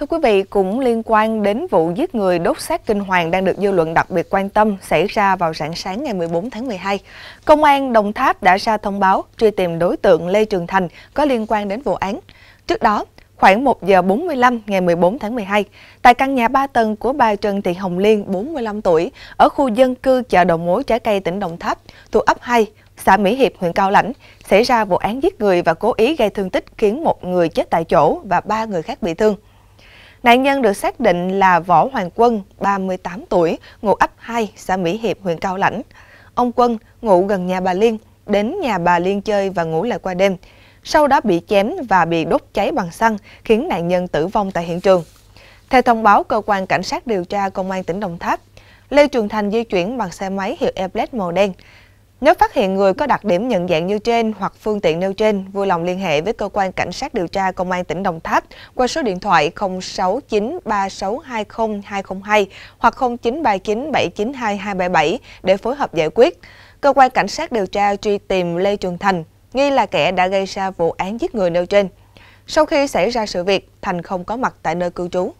Thưa quý vị, cũng liên quan đến vụ giết người đốt xác kinh hoàng đang được dư luận đặc biệt quan tâm xảy ra vào rạng sáng ngày 14 tháng 12. Công an Đồng Tháp đã ra thông báo truy tìm đối tượng Lê Trường Thành có liên quan đến vụ án. Trước đó, khoảng 1 giờ 45 ngày 14 tháng 12, tại căn nhà 3 tầng của bà Trần Thị Hồng Liên, 45 tuổi, ở khu dân cư chợ đầu mối trái cây tỉnh Đồng Tháp, thuộc ấp 2, xã Mỹ Hiệp, huyện Cao Lãnh, xảy ra vụ án giết người và cố ý gây thương tích khiến một người chết tại chỗ và ba người khác bị thương. Nạn nhân được xác định là Võ Hoàng Quân, 38 tuổi, ngụ ấp 2, xã Mỹ Hiệp, huyện Cao Lãnh. Ông Quân, ngủ gần nhà bà Liên, đến nhà bà Liên chơi và ngủ lại qua đêm. Sau đó bị chém và bị đốt cháy bằng xăng, khiến nạn nhân tử vong tại hiện trường. Theo thông báo cơ quan cảnh sát điều tra công an tỉnh Đồng Tháp, Lê Trường Thành di chuyển bằng xe máy hiệu Airblade màu đen. Nếu phát hiện người có đặc điểm nhận dạng như trên hoặc phương tiện nêu trên, vui lòng liên hệ với cơ quan cảnh sát điều tra công an tỉnh Đồng Tháp qua số điện thoại 069 3620 202 hoặc 0939 792 277 để phối hợp giải quyết. Cơ quan cảnh sát điều tra truy tìm Lê Trường Thành, nghi là kẻ đã gây ra vụ án giết người nêu trên. Sau khi xảy ra sự việc, Thành không có mặt tại nơi cư trú.